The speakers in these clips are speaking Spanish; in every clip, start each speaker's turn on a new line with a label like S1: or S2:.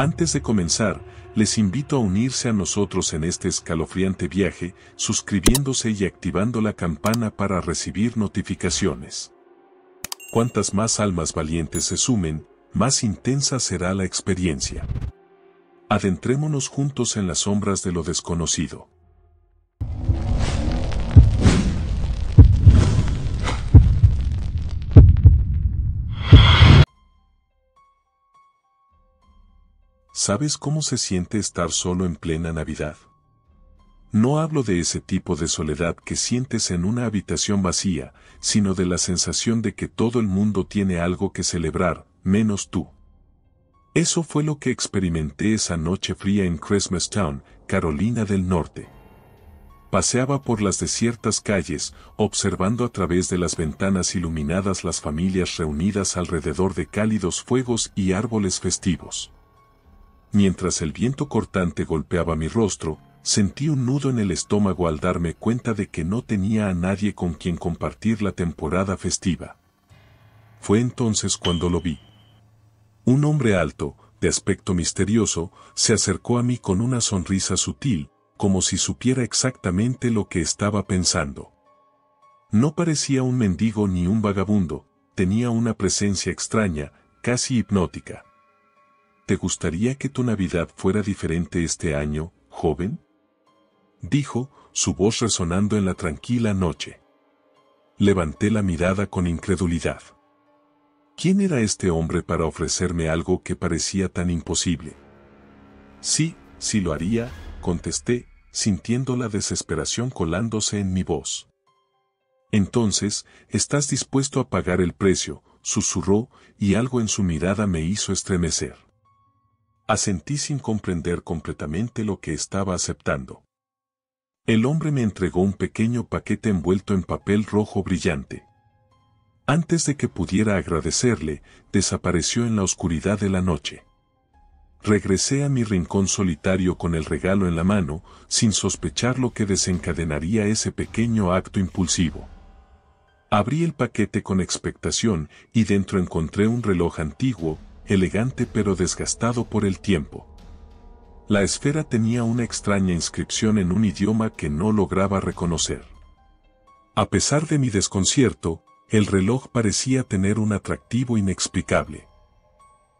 S1: Antes de comenzar, les invito a unirse a nosotros en este escalofriante viaje, suscribiéndose y activando la campana para recibir notificaciones. Cuantas más almas valientes se sumen, más intensa será la experiencia. Adentrémonos juntos en las sombras de lo desconocido. ¿Sabes cómo se siente estar solo en plena Navidad? No hablo de ese tipo de soledad que sientes en una habitación vacía, sino de la sensación de que todo el mundo tiene algo que celebrar, menos tú. Eso fue lo que experimenté esa noche fría en Christmastown, Carolina del Norte. Paseaba por las desiertas calles, observando a través de las ventanas iluminadas las familias reunidas alrededor de cálidos fuegos y árboles festivos. Mientras el viento cortante golpeaba mi rostro, sentí un nudo en el estómago al darme cuenta de que no tenía a nadie con quien compartir la temporada festiva. Fue entonces cuando lo vi. Un hombre alto, de aspecto misterioso, se acercó a mí con una sonrisa sutil, como si supiera exactamente lo que estaba pensando. No parecía un mendigo ni un vagabundo, tenía una presencia extraña, casi hipnótica. ¿Te gustaría que tu Navidad fuera diferente este año, joven? Dijo, su voz resonando en la tranquila noche. Levanté la mirada con incredulidad. ¿Quién era este hombre para ofrecerme algo que parecía tan imposible? Sí, sí lo haría, contesté, sintiendo la desesperación colándose en mi voz. Entonces, ¿estás dispuesto a pagar el precio? susurró, y algo en su mirada me hizo estremecer. Asentí sin comprender completamente lo que estaba aceptando. El hombre me entregó un pequeño paquete envuelto en papel rojo brillante. Antes de que pudiera agradecerle, desapareció en la oscuridad de la noche. Regresé a mi rincón solitario con el regalo en la mano, sin sospechar lo que desencadenaría ese pequeño acto impulsivo. Abrí el paquete con expectación y dentro encontré un reloj antiguo, elegante pero desgastado por el tiempo. La esfera tenía una extraña inscripción en un idioma que no lograba reconocer. A pesar de mi desconcierto, el reloj parecía tener un atractivo inexplicable.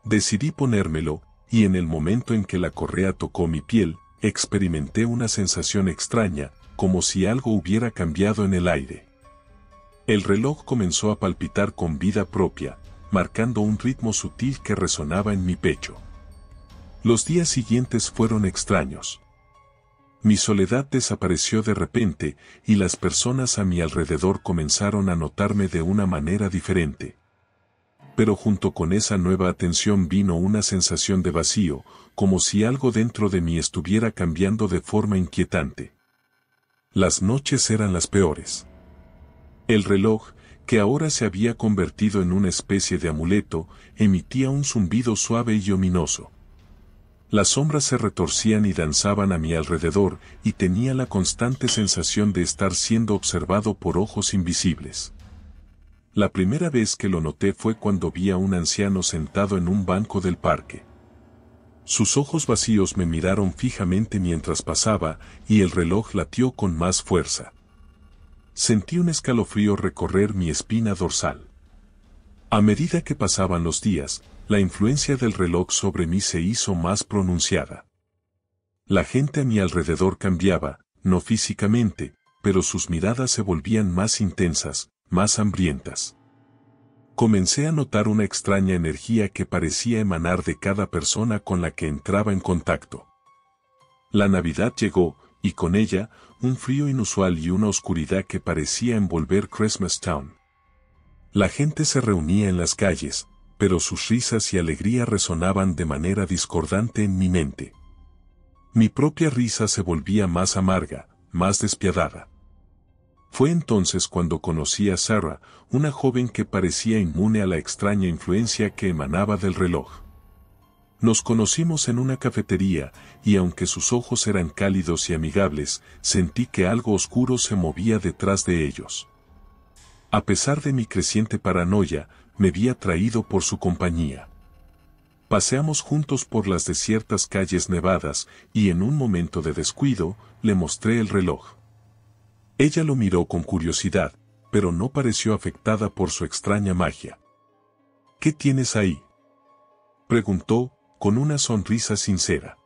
S1: Decidí ponérmelo, y en el momento en que la correa tocó mi piel, experimenté una sensación extraña, como si algo hubiera cambiado en el aire. El reloj comenzó a palpitar con vida propia, marcando un ritmo sutil que resonaba en mi pecho. Los días siguientes fueron extraños. Mi soledad desapareció de repente y las personas a mi alrededor comenzaron a notarme de una manera diferente. Pero junto con esa nueva atención vino una sensación de vacío, como si algo dentro de mí estuviera cambiando de forma inquietante. Las noches eran las peores. El reloj, que ahora se había convertido en una especie de amuleto, emitía un zumbido suave y ominoso. Las sombras se retorcían y danzaban a mi alrededor, y tenía la constante sensación de estar siendo observado por ojos invisibles. La primera vez que lo noté fue cuando vi a un anciano sentado en un banco del parque. Sus ojos vacíos me miraron fijamente mientras pasaba, y el reloj latió con más fuerza. Sentí un escalofrío recorrer mi espina dorsal. A medida que pasaban los días, la influencia del reloj sobre mí se hizo más pronunciada. La gente a mi alrededor cambiaba, no físicamente, pero sus miradas se volvían más intensas, más hambrientas. Comencé a notar una extraña energía que parecía emanar de cada persona con la que entraba en contacto. La Navidad llegó, y con ella, un frío inusual y una oscuridad que parecía envolver Christmas Town. La gente se reunía en las calles, pero sus risas y alegría resonaban de manera discordante en mi mente. Mi propia risa se volvía más amarga, más despiadada. Fue entonces cuando conocí a Sarah, una joven que parecía inmune a la extraña influencia que emanaba del reloj. Nos conocimos en una cafetería, y aunque sus ojos eran cálidos y amigables, sentí que algo oscuro se movía detrás de ellos. A pesar de mi creciente paranoia, me vi atraído por su compañía. Paseamos juntos por las desiertas calles nevadas y en un momento de descuido le mostré el reloj. Ella lo miró con curiosidad, pero no pareció afectada por su extraña magia. ¿Qué tienes ahí? Preguntó, con una sonrisa sincera.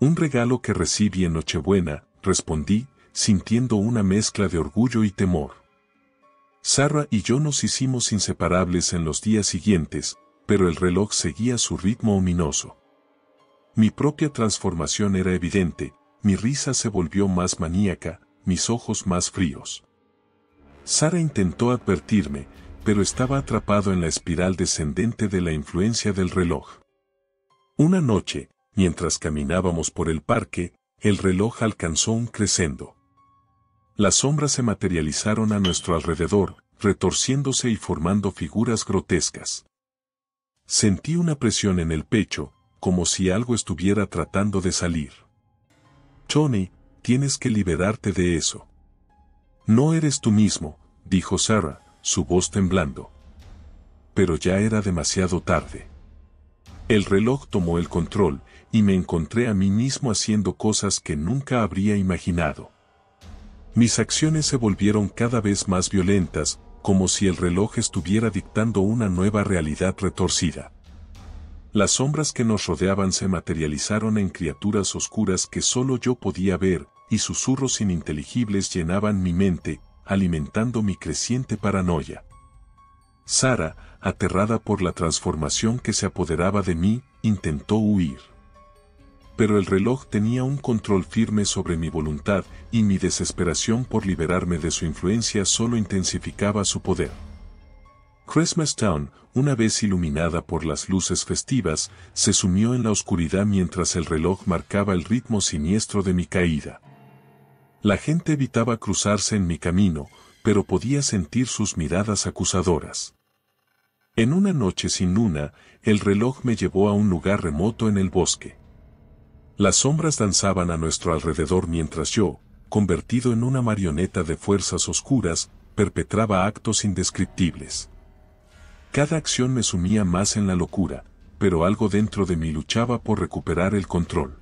S1: Un regalo que recibí en Nochebuena, respondí, sintiendo una mezcla de orgullo y temor. Sarah y yo nos hicimos inseparables en los días siguientes, pero el reloj seguía su ritmo ominoso. Mi propia transformación era evidente, mi risa se volvió más maníaca, mis ojos más fríos. Sara intentó advertirme, pero estaba atrapado en la espiral descendente de la influencia del reloj. Una noche, mientras caminábamos por el parque, el reloj alcanzó un crescendo. Las sombras se materializaron a nuestro alrededor, retorciéndose y formando figuras grotescas. Sentí una presión en el pecho, como si algo estuviera tratando de salir. Tony, tienes que liberarte de eso. No eres tú mismo, dijo Sarah, su voz temblando. Pero ya era demasiado tarde. El reloj tomó el control y me encontré a mí mismo haciendo cosas que nunca habría imaginado. Mis acciones se volvieron cada vez más violentas, como si el reloj estuviera dictando una nueva realidad retorcida. Las sombras que nos rodeaban se materializaron en criaturas oscuras que solo yo podía ver, y susurros ininteligibles llenaban mi mente, alimentando mi creciente paranoia. Sara, aterrada por la transformación que se apoderaba de mí, intentó huir. Pero el reloj tenía un control firme sobre mi voluntad y mi desesperación por liberarme de su influencia solo intensificaba su poder. Christmas Town, una vez iluminada por las luces festivas, se sumió en la oscuridad mientras el reloj marcaba el ritmo siniestro de mi caída. La gente evitaba cruzarse en mi camino, pero podía sentir sus miradas acusadoras. En una noche sin luna, el reloj me llevó a un lugar remoto en el bosque. Las sombras danzaban a nuestro alrededor mientras yo, convertido en una marioneta de fuerzas oscuras, perpetraba actos indescriptibles. Cada acción me sumía más en la locura, pero algo dentro de mí luchaba por recuperar el control.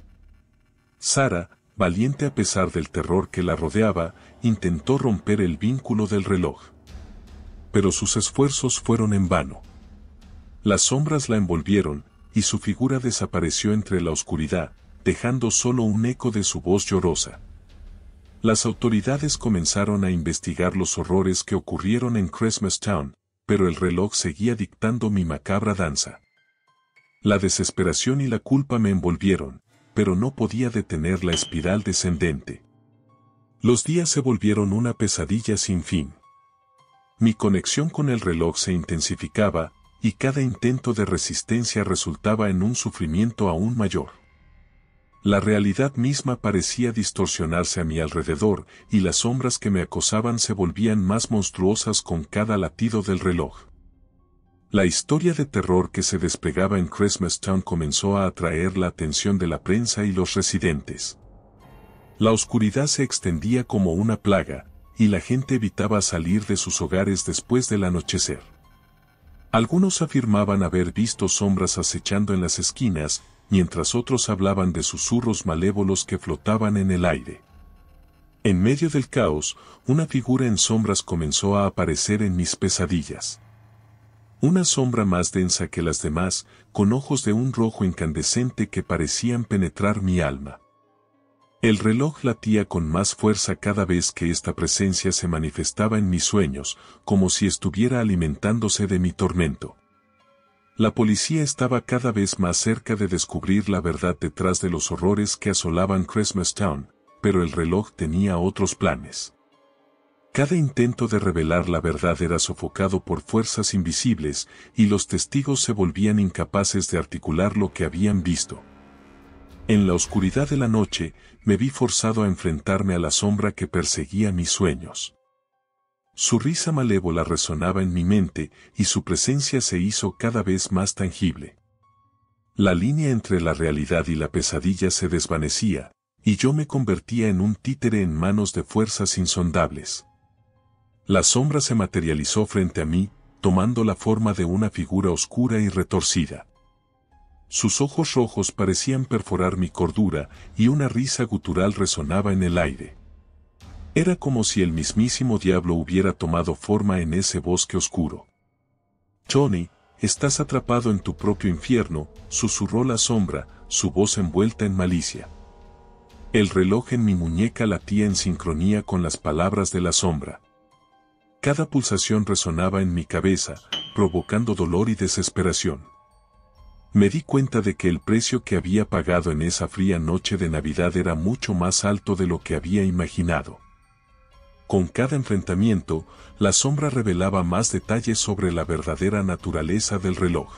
S1: Sara, valiente a pesar del terror que la rodeaba, intentó romper el vínculo del reloj pero sus esfuerzos fueron en vano. Las sombras la envolvieron, y su figura desapareció entre la oscuridad, dejando solo un eco de su voz llorosa. Las autoridades comenzaron a investigar los horrores que ocurrieron en Christmas Town, pero el reloj seguía dictando mi macabra danza. La desesperación y la culpa me envolvieron, pero no podía detener la espiral descendente. Los días se volvieron una pesadilla sin fin. Mi conexión con el reloj se intensificaba, y cada intento de resistencia resultaba en un sufrimiento aún mayor. La realidad misma parecía distorsionarse a mi alrededor, y las sombras que me acosaban se volvían más monstruosas con cada latido del reloj. La historia de terror que se desplegaba en Christmas Town comenzó a atraer la atención de la prensa y los residentes. La oscuridad se extendía como una plaga, y la gente evitaba salir de sus hogares después del anochecer. Algunos afirmaban haber visto sombras acechando en las esquinas, mientras otros hablaban de susurros malévolos que flotaban en el aire. En medio del caos, una figura en sombras comenzó a aparecer en mis pesadillas. Una sombra más densa que las demás, con ojos de un rojo incandescente que parecían penetrar mi alma. El reloj latía con más fuerza cada vez que esta presencia se manifestaba en mis sueños, como si estuviera alimentándose de mi tormento. La policía estaba cada vez más cerca de descubrir la verdad detrás de los horrores que asolaban Christmas Town, pero el reloj tenía otros planes. Cada intento de revelar la verdad era sofocado por fuerzas invisibles y los testigos se volvían incapaces de articular lo que habían visto. En la oscuridad de la noche, me vi forzado a enfrentarme a la sombra que perseguía mis sueños. Su risa malévola resonaba en mi mente y su presencia se hizo cada vez más tangible. La línea entre la realidad y la pesadilla se desvanecía, y yo me convertía en un títere en manos de fuerzas insondables. La sombra se materializó frente a mí, tomando la forma de una figura oscura y retorcida. Sus ojos rojos parecían perforar mi cordura y una risa gutural resonaba en el aire. Era como si el mismísimo diablo hubiera tomado forma en ese bosque oscuro. Johnny, estás atrapado en tu propio infierno, susurró la sombra, su voz envuelta en malicia. El reloj en mi muñeca latía en sincronía con las palabras de la sombra. Cada pulsación resonaba en mi cabeza, provocando dolor y desesperación me di cuenta de que el precio que había pagado en esa fría noche de Navidad era mucho más alto de lo que había imaginado. Con cada enfrentamiento, la sombra revelaba más detalles sobre la verdadera naturaleza del reloj.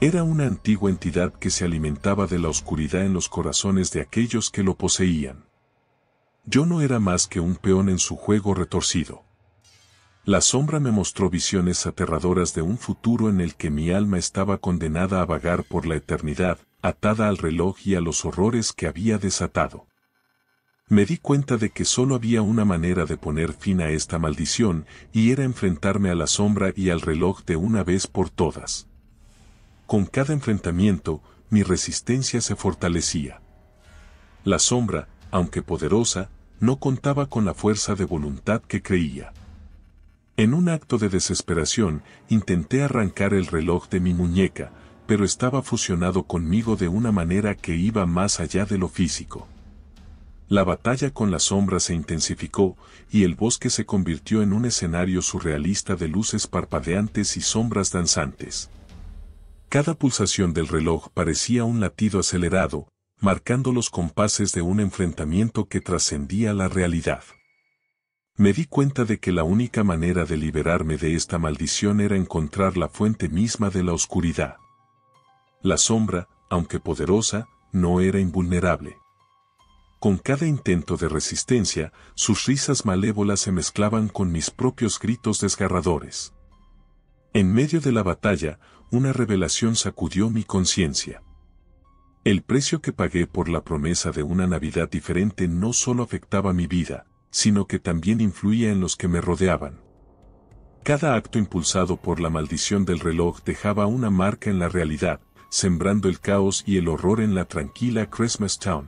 S1: Era una antigua entidad que se alimentaba de la oscuridad en los corazones de aquellos que lo poseían. Yo no era más que un peón en su juego retorcido. La sombra me mostró visiones aterradoras de un futuro en el que mi alma estaba condenada a vagar por la eternidad, atada al reloj y a los horrores que había desatado. Me di cuenta de que solo había una manera de poner fin a esta maldición, y era enfrentarme a la sombra y al reloj de una vez por todas. Con cada enfrentamiento, mi resistencia se fortalecía. La sombra, aunque poderosa, no contaba con la fuerza de voluntad que creía. En un acto de desesperación, intenté arrancar el reloj de mi muñeca, pero estaba fusionado conmigo de una manera que iba más allá de lo físico. La batalla con la sombra se intensificó, y el bosque se convirtió en un escenario surrealista de luces parpadeantes y sombras danzantes. Cada pulsación del reloj parecía un latido acelerado, marcando los compases de un enfrentamiento que trascendía la realidad. Me di cuenta de que la única manera de liberarme de esta maldición era encontrar la fuente misma de la oscuridad. La sombra, aunque poderosa, no era invulnerable. Con cada intento de resistencia, sus risas malévolas se mezclaban con mis propios gritos desgarradores. En medio de la batalla, una revelación sacudió mi conciencia. El precio que pagué por la promesa de una Navidad diferente no solo afectaba mi vida, sino que también influía en los que me rodeaban. Cada acto impulsado por la maldición del reloj dejaba una marca en la realidad, sembrando el caos y el horror en la tranquila Christmas Town.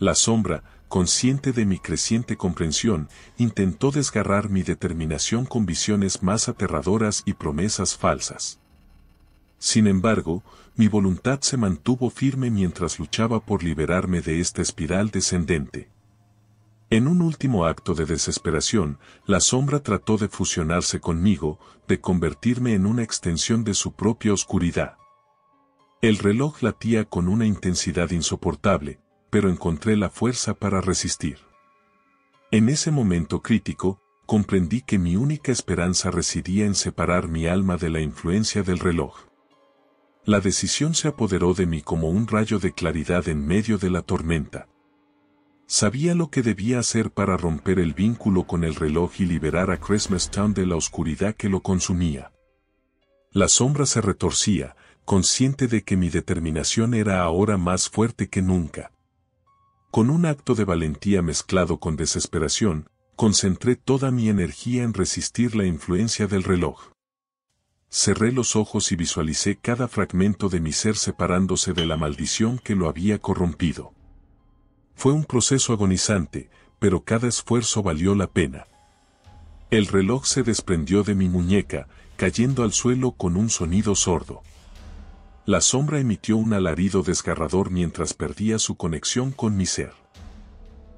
S1: La sombra, consciente de mi creciente comprensión, intentó desgarrar mi determinación con visiones más aterradoras y promesas falsas. Sin embargo, mi voluntad se mantuvo firme mientras luchaba por liberarme de esta espiral descendente. En un último acto de desesperación, la sombra trató de fusionarse conmigo, de convertirme en una extensión de su propia oscuridad. El reloj latía con una intensidad insoportable, pero encontré la fuerza para resistir. En ese momento crítico, comprendí que mi única esperanza residía en separar mi alma de la influencia del reloj. La decisión se apoderó de mí como un rayo de claridad en medio de la tormenta. Sabía lo que debía hacer para romper el vínculo con el reloj y liberar a Christmas Town de la oscuridad que lo consumía. La sombra se retorcía, consciente de que mi determinación era ahora más fuerte que nunca. Con un acto de valentía mezclado con desesperación, concentré toda mi energía en resistir la influencia del reloj. Cerré los ojos y visualicé cada fragmento de mi ser separándose de la maldición que lo había corrompido. Fue un proceso agonizante, pero cada esfuerzo valió la pena. El reloj se desprendió de mi muñeca, cayendo al suelo con un sonido sordo. La sombra emitió un alarido desgarrador mientras perdía su conexión con mi ser.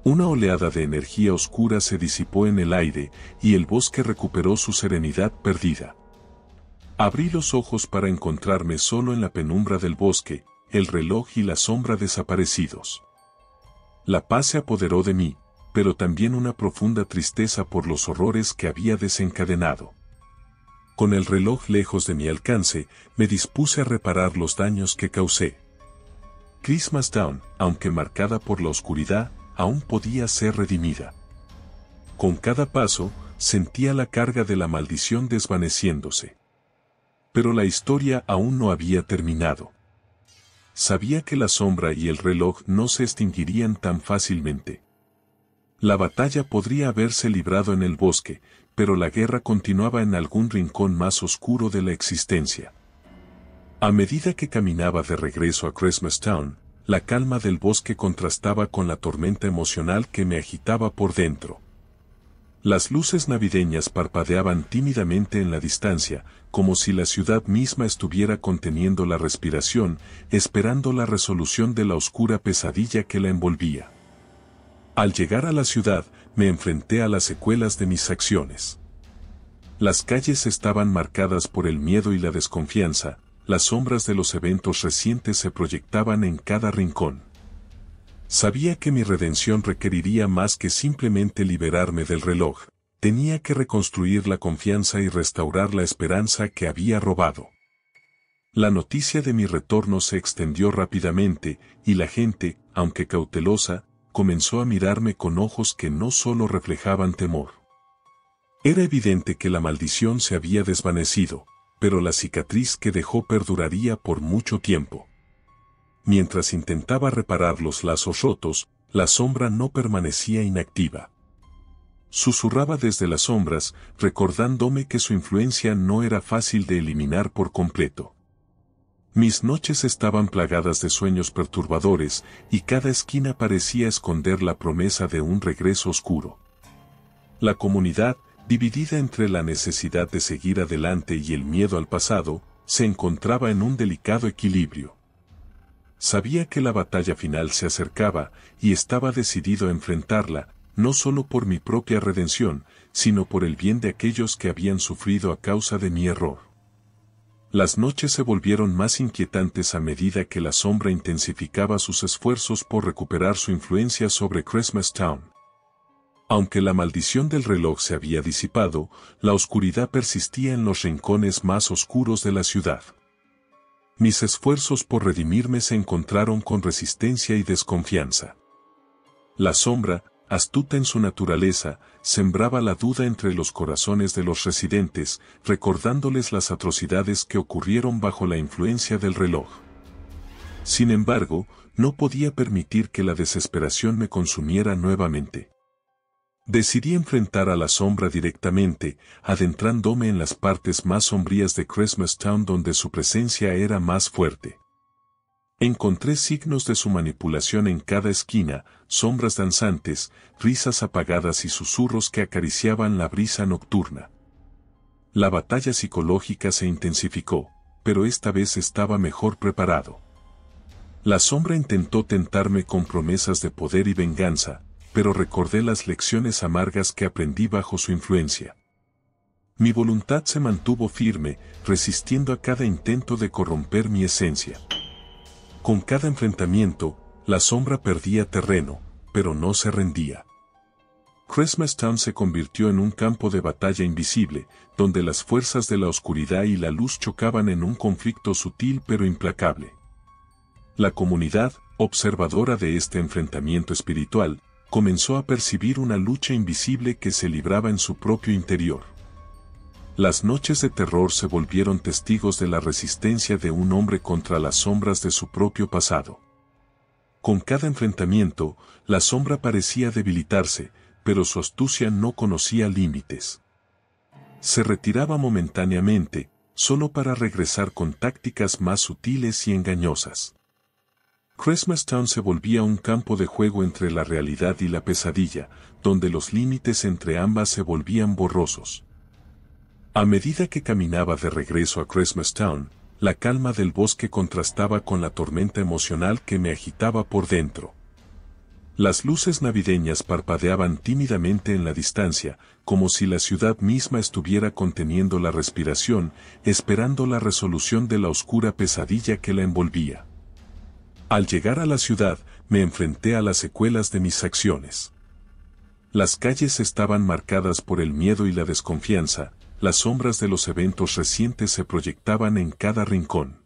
S1: Una oleada de energía oscura se disipó en el aire y el bosque recuperó su serenidad perdida. Abrí los ojos para encontrarme solo en la penumbra del bosque, el reloj y la sombra desaparecidos. La paz se apoderó de mí, pero también una profunda tristeza por los horrores que había desencadenado. Con el reloj lejos de mi alcance, me dispuse a reparar los daños que causé. Christmas Town, aunque marcada por la oscuridad, aún podía ser redimida. Con cada paso, sentía la carga de la maldición desvaneciéndose. Pero la historia aún no había terminado sabía que la sombra y el reloj no se extinguirían tan fácilmente. La batalla podría haberse librado en el bosque, pero la guerra continuaba en algún rincón más oscuro de la existencia. A medida que caminaba de regreso a Christmas Town, la calma del bosque contrastaba con la tormenta emocional que me agitaba por dentro. Las luces navideñas parpadeaban tímidamente en la distancia, como si la ciudad misma estuviera conteniendo la respiración, esperando la resolución de la oscura pesadilla que la envolvía. Al llegar a la ciudad, me enfrenté a las secuelas de mis acciones. Las calles estaban marcadas por el miedo y la desconfianza, las sombras de los eventos recientes se proyectaban en cada rincón. Sabía que mi redención requeriría más que simplemente liberarme del reloj, tenía que reconstruir la confianza y restaurar la esperanza que había robado. La noticia de mi retorno se extendió rápidamente, y la gente, aunque cautelosa, comenzó a mirarme con ojos que no solo reflejaban temor. Era evidente que la maldición se había desvanecido, pero la cicatriz que dejó perduraría por mucho tiempo mientras intentaba reparar los lazos rotos, la sombra no permanecía inactiva. Susurraba desde las sombras, recordándome que su influencia no era fácil de eliminar por completo. Mis noches estaban plagadas de sueños perturbadores y cada esquina parecía esconder la promesa de un regreso oscuro. La comunidad, dividida entre la necesidad de seguir adelante y el miedo al pasado, se encontraba en un delicado equilibrio. Sabía que la batalla final se acercaba y estaba decidido a enfrentarla, no solo por mi propia redención, sino por el bien de aquellos que habían sufrido a causa de mi error. Las noches se volvieron más inquietantes a medida que la sombra intensificaba sus esfuerzos por recuperar su influencia sobre Christmas Town. Aunque la maldición del reloj se había disipado, la oscuridad persistía en los rincones más oscuros de la ciudad mis esfuerzos por redimirme se encontraron con resistencia y desconfianza. La sombra, astuta en su naturaleza, sembraba la duda entre los corazones de los residentes, recordándoles las atrocidades que ocurrieron bajo la influencia del reloj. Sin embargo, no podía permitir que la desesperación me consumiera nuevamente. Decidí enfrentar a la sombra directamente, adentrándome en las partes más sombrías de Christmas Town donde su presencia era más fuerte. Encontré signos de su manipulación en cada esquina, sombras danzantes, risas apagadas y susurros que acariciaban la brisa nocturna. La batalla psicológica se intensificó, pero esta vez estaba mejor preparado. La sombra intentó tentarme con promesas de poder y venganza, pero recordé las lecciones amargas que aprendí bajo su influencia. Mi voluntad se mantuvo firme, resistiendo a cada intento de corromper mi esencia. Con cada enfrentamiento, la sombra perdía terreno, pero no se rendía. Christmas Town se convirtió en un campo de batalla invisible, donde las fuerzas de la oscuridad y la luz chocaban en un conflicto sutil pero implacable. La comunidad, observadora de este enfrentamiento espiritual, comenzó a percibir una lucha invisible que se libraba en su propio interior. Las noches de terror se volvieron testigos de la resistencia de un hombre contra las sombras de su propio pasado. Con cada enfrentamiento, la sombra parecía debilitarse, pero su astucia no conocía límites. Se retiraba momentáneamente, solo para regresar con tácticas más sutiles y engañosas. Christmas Town se volvía un campo de juego entre la realidad y la pesadilla, donde los límites entre ambas se volvían borrosos. A medida que caminaba de regreso a Christmas Town, la calma del bosque contrastaba con la tormenta emocional que me agitaba por dentro. Las luces navideñas parpadeaban tímidamente en la distancia, como si la ciudad misma estuviera conteniendo la respiración, esperando la resolución de la oscura pesadilla que la envolvía. Al llegar a la ciudad, me enfrenté a las secuelas de mis acciones. Las calles estaban marcadas por el miedo y la desconfianza, las sombras de los eventos recientes se proyectaban en cada rincón.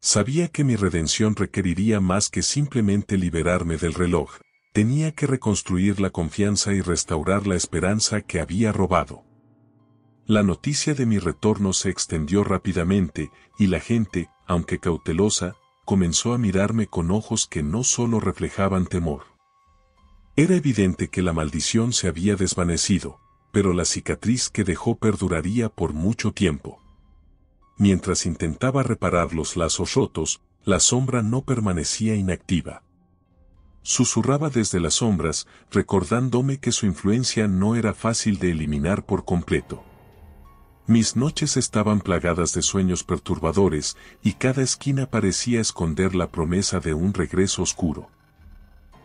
S1: Sabía que mi redención requeriría más que simplemente liberarme del reloj, tenía que reconstruir la confianza y restaurar la esperanza que había robado. La noticia de mi retorno se extendió rápidamente, y la gente, aunque cautelosa, comenzó a mirarme con ojos que no solo reflejaban temor. Era evidente que la maldición se había desvanecido, pero la cicatriz que dejó perduraría por mucho tiempo. Mientras intentaba reparar los lazos rotos, la sombra no permanecía inactiva. Susurraba desde las sombras, recordándome que su influencia no era fácil de eliminar por completo. Mis noches estaban plagadas de sueños perturbadores y cada esquina parecía esconder la promesa de un regreso oscuro.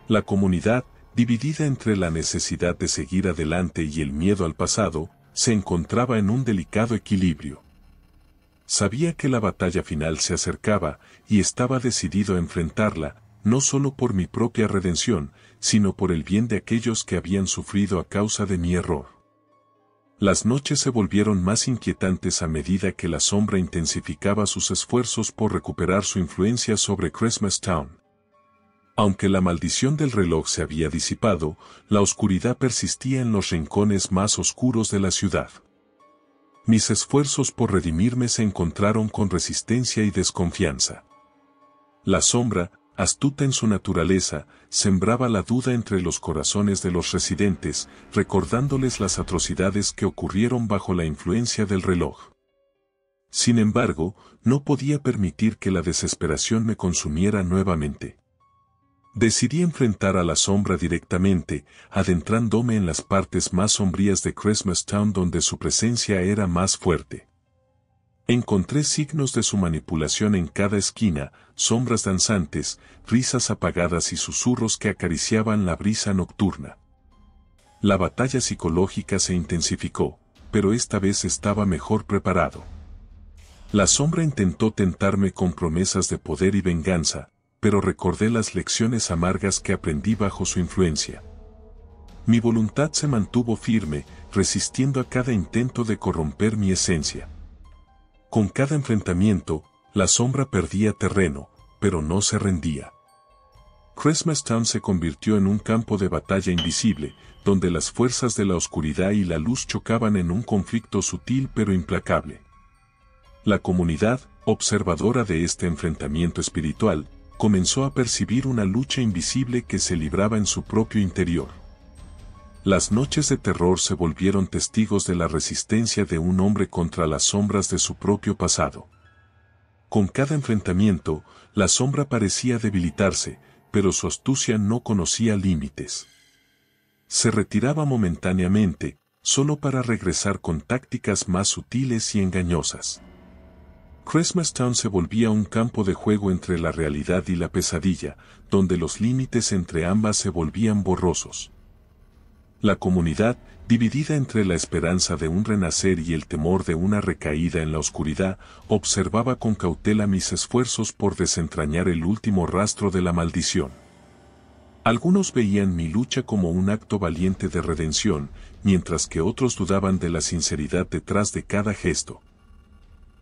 S1: La comunidad, dividida entre la necesidad de seguir adelante y el miedo al pasado, se encontraba en un delicado equilibrio. Sabía que la batalla final se acercaba y estaba decidido a enfrentarla, no solo por mi propia redención, sino por el bien de aquellos que habían sufrido a causa de mi error. Las noches se volvieron más inquietantes a medida que la sombra intensificaba sus esfuerzos por recuperar su influencia sobre Christmas Town. Aunque la maldición del reloj se había disipado, la oscuridad persistía en los rincones más oscuros de la ciudad. Mis esfuerzos por redimirme se encontraron con resistencia y desconfianza. La sombra, astuta en su naturaleza, sembraba la duda entre los corazones de los residentes, recordándoles las atrocidades que ocurrieron bajo la influencia del reloj. Sin embargo, no podía permitir que la desesperación me consumiera nuevamente. Decidí enfrentar a la sombra directamente, adentrándome en las partes más sombrías de Christmas Town donde su presencia era más fuerte. Encontré signos de su manipulación en cada esquina, sombras danzantes, risas apagadas y susurros que acariciaban la brisa nocturna. La batalla psicológica se intensificó, pero esta vez estaba mejor preparado. La sombra intentó tentarme con promesas de poder y venganza, pero recordé las lecciones amargas que aprendí bajo su influencia. Mi voluntad se mantuvo firme, resistiendo a cada intento de corromper mi esencia. Con cada enfrentamiento, la sombra perdía terreno, pero no se rendía. Christmas Town se convirtió en un campo de batalla invisible, donde las fuerzas de la oscuridad y la luz chocaban en un conflicto sutil pero implacable. La comunidad, observadora de este enfrentamiento espiritual, comenzó a percibir una lucha invisible que se libraba en su propio interior. Las noches de terror se volvieron testigos de la resistencia de un hombre contra las sombras de su propio pasado. Con cada enfrentamiento, la sombra parecía debilitarse, pero su astucia no conocía límites. Se retiraba momentáneamente, solo para regresar con tácticas más sutiles y engañosas. Town se volvía un campo de juego entre la realidad y la pesadilla, donde los límites entre ambas se volvían borrosos. La comunidad, dividida entre la esperanza de un renacer y el temor de una recaída en la oscuridad, observaba con cautela mis esfuerzos por desentrañar el último rastro de la maldición. Algunos veían mi lucha como un acto valiente de redención, mientras que otros dudaban de la sinceridad detrás de cada gesto.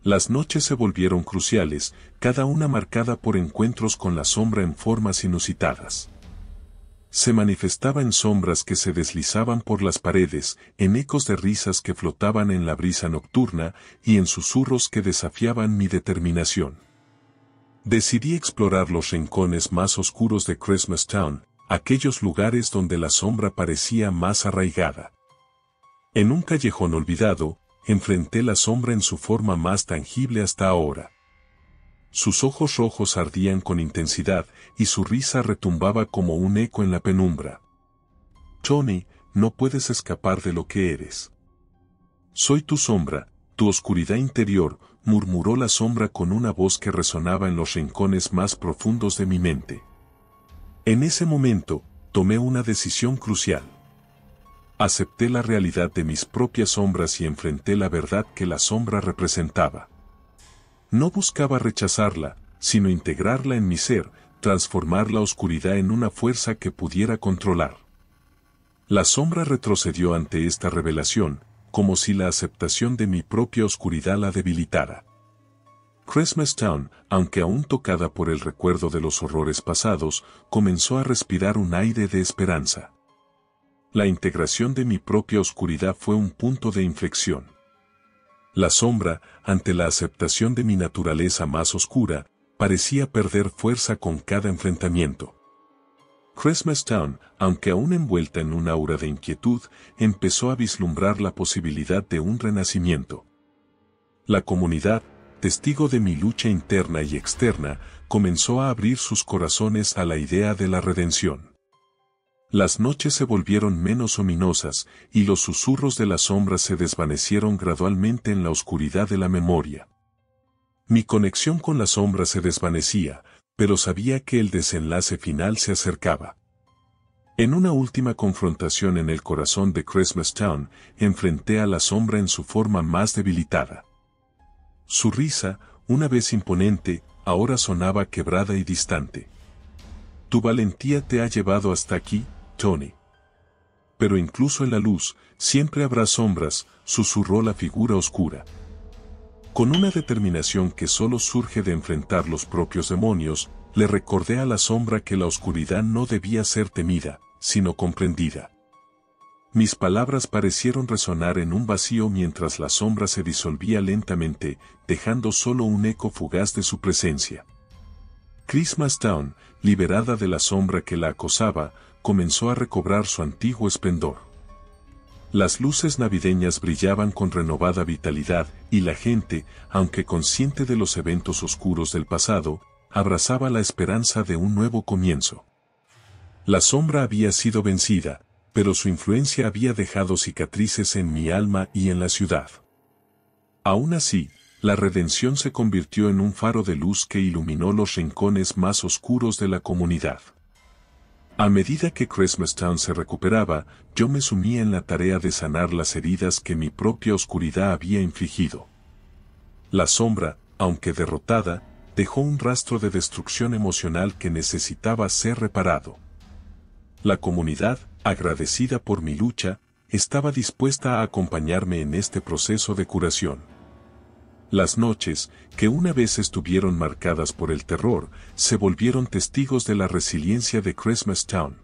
S1: Las noches se volvieron cruciales, cada una marcada por encuentros con la sombra en formas inusitadas se manifestaba en sombras que se deslizaban por las paredes, en ecos de risas que flotaban en la brisa nocturna y en susurros que desafiaban mi determinación. Decidí explorar los rincones más oscuros de Christmas Town, aquellos lugares donde la sombra parecía más arraigada. En un callejón olvidado, enfrenté la sombra en su forma más tangible hasta ahora. Sus ojos rojos ardían con intensidad y su risa retumbaba como un eco en la penumbra. Johnny, no puedes escapar de lo que eres. Soy tu sombra, tu oscuridad interior, murmuró la sombra con una voz que resonaba en los rincones más profundos de mi mente. En ese momento, tomé una decisión crucial. Acepté la realidad de mis propias sombras y enfrenté la verdad que la sombra representaba. No buscaba rechazarla, sino integrarla en mi ser, transformar la oscuridad en una fuerza que pudiera controlar. La sombra retrocedió ante esta revelación, como si la aceptación de mi propia oscuridad la debilitara. Christmas Town, aunque aún tocada por el recuerdo de los horrores pasados, comenzó a respirar un aire de esperanza. La integración de mi propia oscuridad fue un punto de inflexión. La sombra, ante la aceptación de mi naturaleza más oscura, parecía perder fuerza con cada enfrentamiento. Christmas Town, aunque aún envuelta en un aura de inquietud, empezó a vislumbrar la posibilidad de un renacimiento. La comunidad, testigo de mi lucha interna y externa, comenzó a abrir sus corazones a la idea de la redención. Las noches se volvieron menos ominosas, y los susurros de la sombra se desvanecieron gradualmente en la oscuridad de la memoria. Mi conexión con la sombra se desvanecía, pero sabía que el desenlace final se acercaba. En una última confrontación en el corazón de Christmas Town, enfrenté a la sombra en su forma más debilitada. Su risa, una vez imponente, ahora sonaba quebrada y distante. Tu valentía te ha llevado hasta aquí, Tony. Pero incluso en la luz, siempre habrá sombras, susurró la figura oscura. Con una determinación que solo surge de enfrentar los propios demonios, le recordé a la sombra que la oscuridad no debía ser temida, sino comprendida. Mis palabras parecieron resonar en un vacío mientras la sombra se disolvía lentamente, dejando solo un eco fugaz de su presencia. Christmas Town, liberada de la sombra que la acosaba, comenzó a recobrar su antiguo esplendor. Las luces navideñas brillaban con renovada vitalidad y la gente, aunque consciente de los eventos oscuros del pasado, abrazaba la esperanza de un nuevo comienzo. La sombra había sido vencida, pero su influencia había dejado cicatrices en mi alma y en la ciudad. Aún así, la redención se convirtió en un faro de luz que iluminó los rincones más oscuros de la comunidad. A medida que Christmastown se recuperaba, yo me sumía en la tarea de sanar las heridas que mi propia oscuridad había infligido. La sombra, aunque derrotada, dejó un rastro de destrucción emocional que necesitaba ser reparado. La comunidad, agradecida por mi lucha, estaba dispuesta a acompañarme en este proceso de curación. Las noches, que una vez estuvieron marcadas por el terror, se volvieron testigos de la resiliencia de Christmas Town.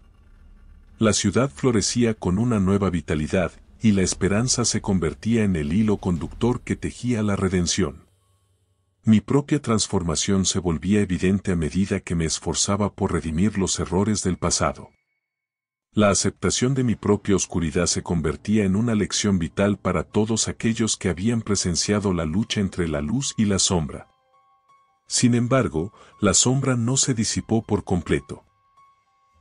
S1: La ciudad florecía con una nueva vitalidad y la esperanza se convertía en el hilo conductor que tejía la redención. Mi propia transformación se volvía evidente a medida que me esforzaba por redimir los errores del pasado. La aceptación de mi propia oscuridad se convertía en una lección vital para todos aquellos que habían presenciado la lucha entre la luz y la sombra. Sin embargo, la sombra no se disipó por completo.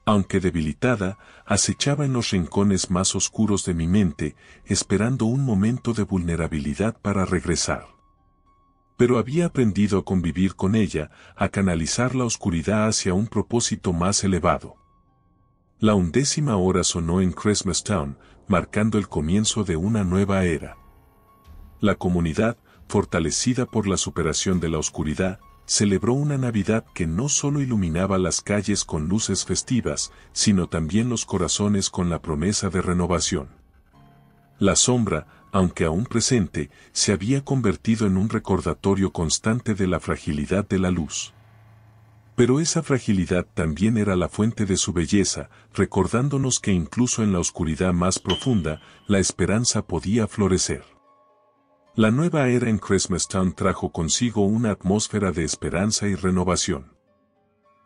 S1: Aunque debilitada, acechaba en los rincones más oscuros de mi mente, esperando un momento de vulnerabilidad para regresar. Pero había aprendido a convivir con ella, a canalizar la oscuridad hacia un propósito más elevado. La undécima hora sonó en Christmas Town, marcando el comienzo de una nueva era. La comunidad, fortalecida por la superación de la oscuridad, celebró una Navidad que no solo iluminaba las calles con luces festivas, sino también los corazones con la promesa de renovación. La sombra, aunque aún presente, se había convertido en un recordatorio constante de la fragilidad de la luz. Pero esa fragilidad también era la fuente de su belleza, recordándonos que incluso en la oscuridad más profunda, la esperanza podía florecer. La nueva era en Christmastown trajo consigo una atmósfera de esperanza y renovación.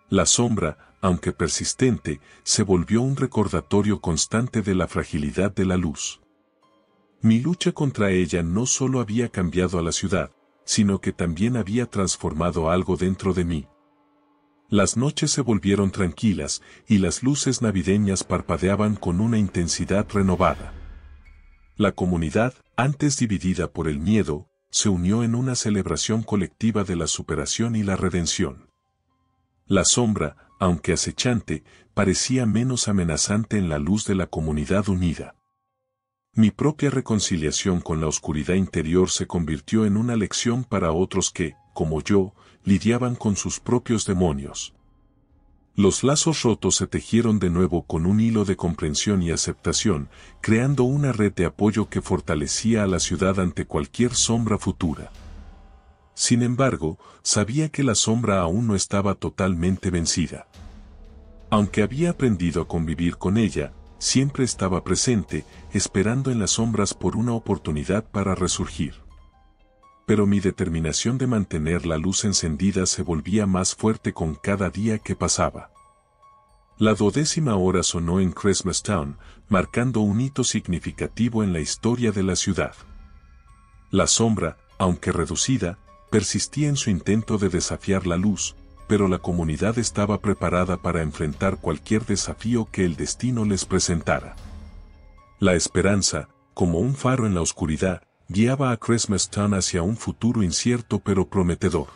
S1: La sombra, aunque persistente, se volvió un recordatorio constante de la fragilidad de la luz. Mi lucha contra ella no solo había cambiado a la ciudad, sino que también había transformado algo dentro de mí, las noches se volvieron tranquilas y las luces navideñas parpadeaban con una intensidad renovada. La comunidad, antes dividida por el miedo, se unió en una celebración colectiva de la superación y la redención. La sombra, aunque acechante, parecía menos amenazante en la luz de la comunidad unida. Mi propia reconciliación con la oscuridad interior se convirtió en una lección para otros que, como yo, lidiaban con sus propios demonios. Los lazos rotos se tejieron de nuevo con un hilo de comprensión y aceptación, creando una red de apoyo que fortalecía a la ciudad ante cualquier sombra futura. Sin embargo, sabía que la sombra aún no estaba totalmente vencida. Aunque había aprendido a convivir con ella, siempre estaba presente, esperando en las sombras por una oportunidad para resurgir pero mi determinación de mantener la luz encendida se volvía más fuerte con cada día que pasaba. La dodécima hora sonó en Christmastown, marcando un hito significativo en la historia de la ciudad. La sombra, aunque reducida, persistía en su intento de desafiar la luz, pero la comunidad estaba preparada para enfrentar cualquier desafío que el destino les presentara. La esperanza, como un faro en la oscuridad, guiaba a Christmas Town hacia un futuro incierto pero prometedor.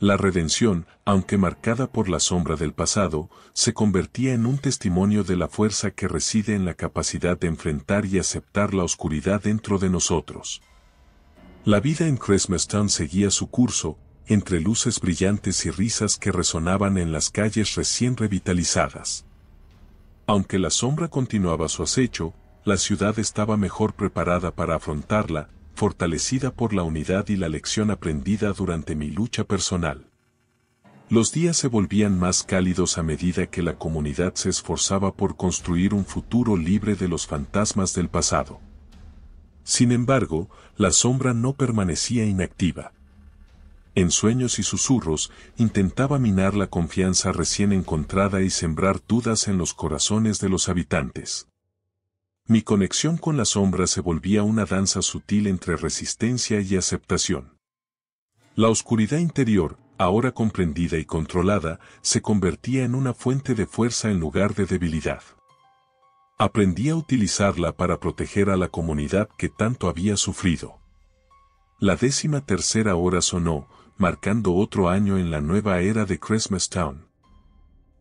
S1: La redención, aunque marcada por la sombra del pasado, se convertía en un testimonio de la fuerza que reside en la capacidad de enfrentar y aceptar la oscuridad dentro de nosotros. La vida en Christmas Town seguía su curso, entre luces brillantes y risas que resonaban en las calles recién revitalizadas. Aunque la sombra continuaba su acecho, la ciudad estaba mejor preparada para afrontarla, fortalecida por la unidad y la lección aprendida durante mi lucha personal. Los días se volvían más cálidos a medida que la comunidad se esforzaba por construir un futuro libre de los fantasmas del pasado. Sin embargo, la sombra no permanecía inactiva. En sueños y susurros, intentaba minar la confianza recién encontrada y sembrar dudas en los corazones de los habitantes. Mi conexión con la sombra se volvía una danza sutil entre resistencia y aceptación. La oscuridad interior, ahora comprendida y controlada, se convertía en una fuente de fuerza en lugar de debilidad. Aprendí a utilizarla para proteger a la comunidad que tanto había sufrido. La décima tercera hora sonó, marcando otro año en la nueva era de Christmas Town.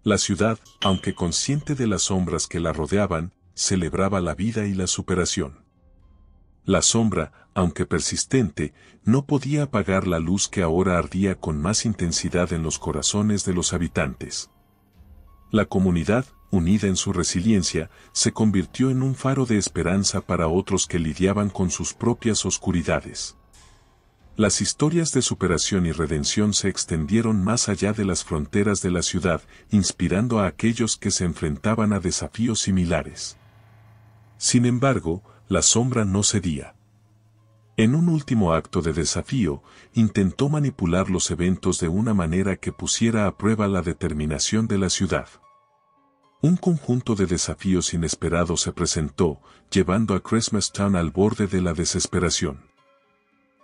S1: La ciudad, aunque consciente de las sombras que la rodeaban, celebraba la vida y la superación. La sombra, aunque persistente, no podía apagar la luz que ahora ardía con más intensidad en los corazones de los habitantes. La comunidad, unida en su resiliencia, se convirtió en un faro de esperanza para otros que lidiaban con sus propias oscuridades. Las historias de superación y redención se extendieron más allá de las fronteras de la ciudad, inspirando a aquellos que se enfrentaban a desafíos similares. Sin embargo, la sombra no cedía. En un último acto de desafío, intentó manipular los eventos de una manera que pusiera a prueba la determinación de la ciudad. Un conjunto de desafíos inesperados se presentó, llevando a Christmastown al borde de la desesperación.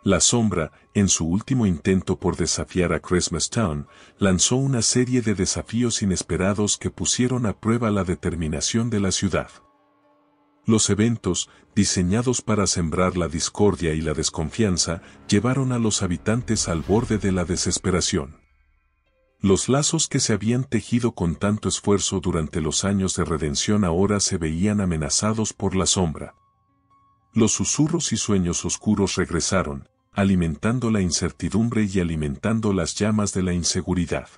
S1: La sombra, en su último intento por desafiar a Christmastown, lanzó una serie de desafíos inesperados que pusieron a prueba la determinación de la ciudad. Los eventos, diseñados para sembrar la discordia y la desconfianza, llevaron a los habitantes al borde de la desesperación. Los lazos que se habían tejido con tanto esfuerzo durante los años de redención ahora se veían amenazados por la sombra. Los susurros y sueños oscuros regresaron, alimentando la incertidumbre y alimentando las llamas de la inseguridad.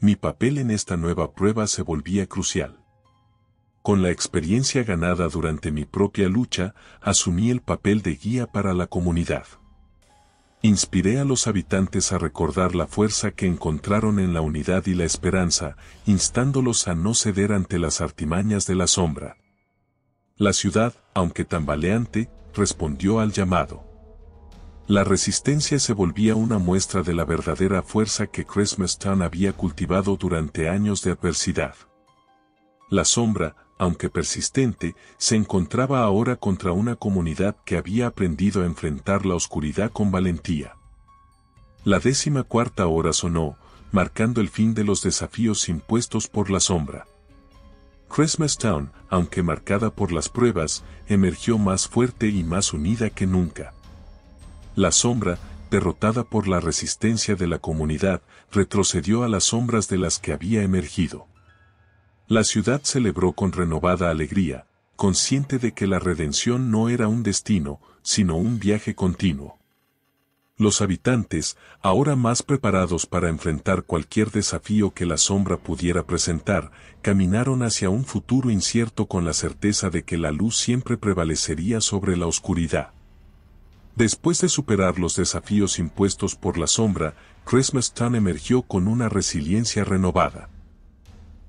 S1: Mi papel en esta nueva prueba se volvía crucial. Con la experiencia ganada durante mi propia lucha, asumí el papel de guía para la comunidad. Inspiré a los habitantes a recordar la fuerza que encontraron en la unidad y la esperanza, instándolos a no ceder ante las artimañas de la sombra. La ciudad, aunque tambaleante, respondió al llamado. La resistencia se volvía una muestra de la verdadera fuerza que Christmas Town había cultivado durante años de adversidad. La sombra, aunque persistente, se encontraba ahora contra una comunidad que había aprendido a enfrentar la oscuridad con valentía. La décima cuarta hora sonó, marcando el fin de los desafíos impuestos por la sombra. Christmas Town, aunque marcada por las pruebas, emergió más fuerte y más unida que nunca. La sombra, derrotada por la resistencia de la comunidad, retrocedió a las sombras de las que había emergido. La ciudad celebró con renovada alegría, consciente de que la redención no era un destino, sino un viaje continuo. Los habitantes, ahora más preparados para enfrentar cualquier desafío que la sombra pudiera presentar, caminaron hacia un futuro incierto con la certeza de que la luz siempre prevalecería sobre la oscuridad. Después de superar los desafíos impuestos por la sombra, Christmas Town emergió con una resiliencia renovada.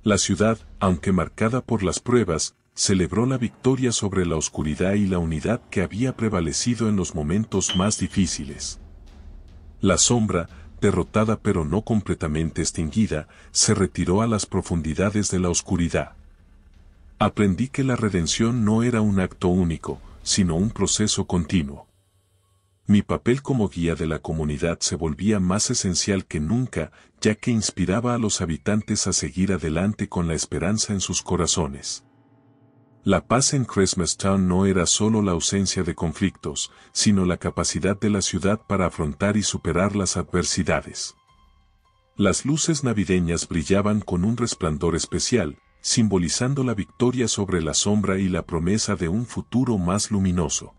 S1: La ciudad, aunque marcada por las pruebas, celebró la victoria sobre la oscuridad y la unidad que había prevalecido en los momentos más difíciles. La sombra, derrotada pero no completamente extinguida, se retiró a las profundidades de la oscuridad. Aprendí que la redención no era un acto único, sino un proceso continuo mi papel como guía de la comunidad se volvía más esencial que nunca, ya que inspiraba a los habitantes a seguir adelante con la esperanza en sus corazones. La paz en Christmastown no era solo la ausencia de conflictos, sino la capacidad de la ciudad para afrontar y superar las adversidades. Las luces navideñas brillaban con un resplandor especial, simbolizando la victoria sobre la sombra y la promesa de un futuro más luminoso.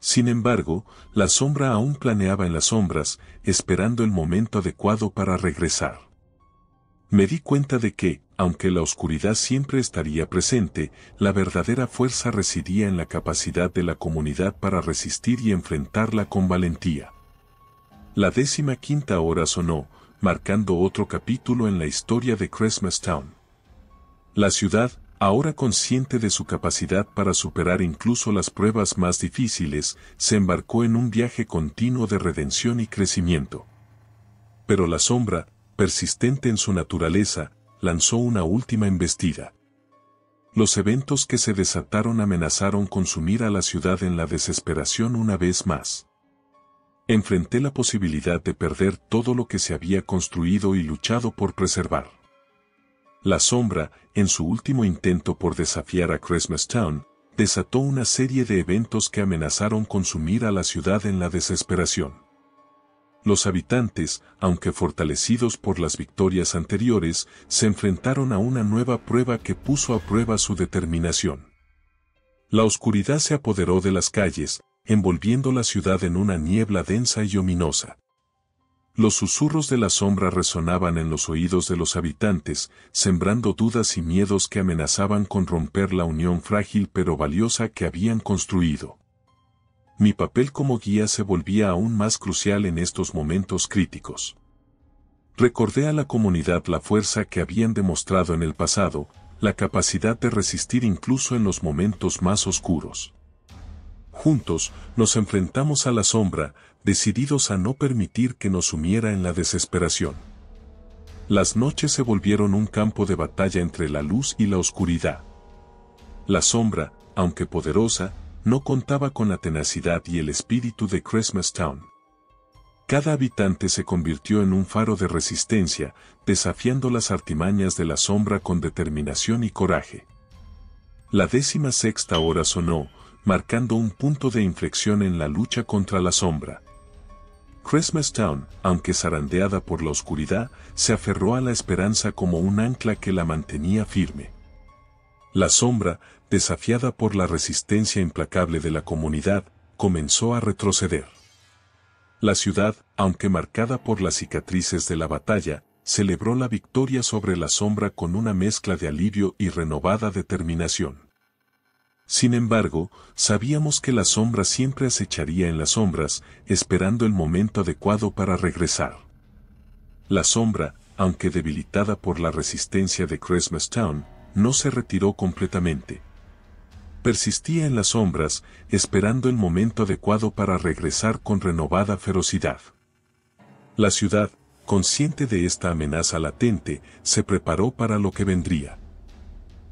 S1: Sin embargo, la sombra aún planeaba en las sombras, esperando el momento adecuado para regresar. Me di cuenta de que, aunque la oscuridad siempre estaría presente, la verdadera fuerza residía en la capacidad de la comunidad para resistir y enfrentarla con valentía. La décima quinta hora sonó, marcando otro capítulo en la historia de Christmas Town. La ciudad, Ahora consciente de su capacidad para superar incluso las pruebas más difíciles, se embarcó en un viaje continuo de redención y crecimiento. Pero la sombra, persistente en su naturaleza, lanzó una última embestida. Los eventos que se desataron amenazaron consumir a la ciudad en la desesperación una vez más. Enfrenté la posibilidad de perder todo lo que se había construido y luchado por preservar. La Sombra, en su último intento por desafiar a Christmas Town, desató una serie de eventos que amenazaron consumir a la ciudad en la desesperación. Los habitantes, aunque fortalecidos por las victorias anteriores, se enfrentaron a una nueva prueba que puso a prueba su determinación. La oscuridad se apoderó de las calles, envolviendo la ciudad en una niebla densa y ominosa. Los susurros de la sombra resonaban en los oídos de los habitantes, sembrando dudas y miedos que amenazaban con romper la unión frágil pero valiosa que habían construido. Mi papel como guía se volvía aún más crucial en estos momentos críticos. Recordé a la comunidad la fuerza que habían demostrado en el pasado, la capacidad de resistir incluso en los momentos más oscuros. Juntos, nos enfrentamos a la sombra, decididos a no permitir que nos sumiera en la desesperación. Las noches se volvieron un campo de batalla entre la luz y la oscuridad. La sombra, aunque poderosa, no contaba con la tenacidad y el espíritu de Christmas Town. Cada habitante se convirtió en un faro de resistencia, desafiando las artimañas de la sombra con determinación y coraje. La décima sexta hora sonó, marcando un punto de inflexión en la lucha contra la sombra. Christmas Town, aunque zarandeada por la oscuridad, se aferró a la esperanza como un ancla que la mantenía firme. La sombra, desafiada por la resistencia implacable de la comunidad, comenzó a retroceder. La ciudad, aunque marcada por las cicatrices de la batalla, celebró la victoria sobre la sombra con una mezcla de alivio y renovada determinación. Sin embargo, sabíamos que la sombra siempre acecharía en las sombras, esperando el momento adecuado para regresar. La sombra, aunque debilitada por la resistencia de Christmas Town, no se retiró completamente. Persistía en las sombras, esperando el momento adecuado para regresar con renovada ferocidad. La ciudad, consciente de esta amenaza latente, se preparó para lo que vendría.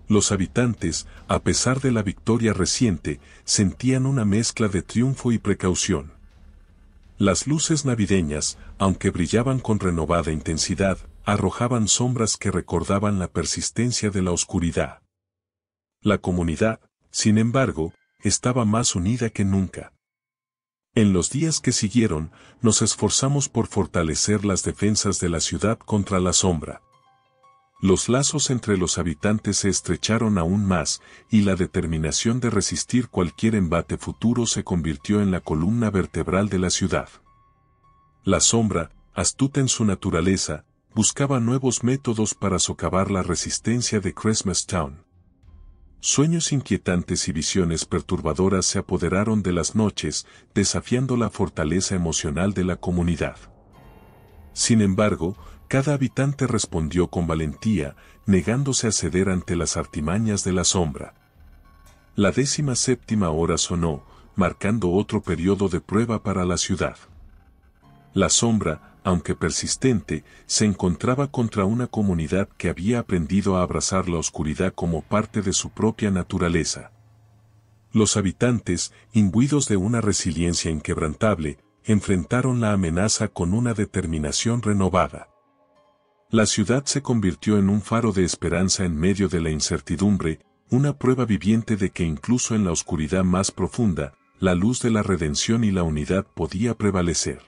S1: Los habitantes, a pesar de la victoria reciente, sentían una mezcla de triunfo y precaución. Las luces navideñas, aunque brillaban con renovada intensidad, arrojaban sombras que recordaban la persistencia de la oscuridad. La comunidad, sin embargo, estaba más unida que nunca. En los días que siguieron, nos esforzamos por fortalecer las defensas de la ciudad contra la sombra. Los lazos entre los habitantes se estrecharon aún más, y la determinación de resistir cualquier embate futuro se convirtió en la columna vertebral de la ciudad. La sombra, astuta en su naturaleza, buscaba nuevos métodos para socavar la resistencia de Christmas Town. Sueños inquietantes y visiones perturbadoras se apoderaron de las noches, desafiando la fortaleza emocional de la comunidad. Sin embargo, cada habitante respondió con valentía, negándose a ceder ante las artimañas de la sombra. La décima séptima hora sonó, marcando otro periodo de prueba para la ciudad. La sombra, aunque persistente, se encontraba contra una comunidad que había aprendido a abrazar la oscuridad como parte de su propia naturaleza. Los habitantes, imbuidos de una resiliencia inquebrantable, enfrentaron la amenaza con una determinación renovada. La ciudad se convirtió en un faro de esperanza en medio de la incertidumbre, una prueba viviente de que incluso en la oscuridad más profunda, la luz de la redención y la unidad podía prevalecer.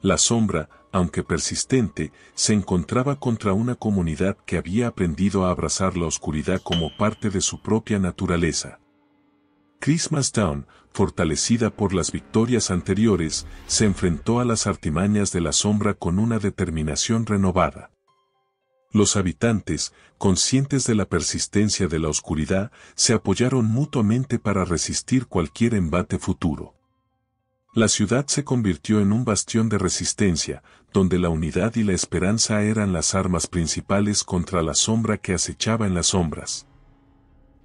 S1: La sombra, aunque persistente, se encontraba contra una comunidad que había aprendido a abrazar la oscuridad como parte de su propia naturaleza. Christmas Town, fortalecida por las victorias anteriores, se enfrentó a las artimañas de la sombra con una determinación renovada. Los habitantes, conscientes de la persistencia de la oscuridad, se apoyaron mutuamente para resistir cualquier embate futuro. La ciudad se convirtió en un bastión de resistencia, donde la unidad y la esperanza eran las armas principales contra la sombra que acechaba en las sombras.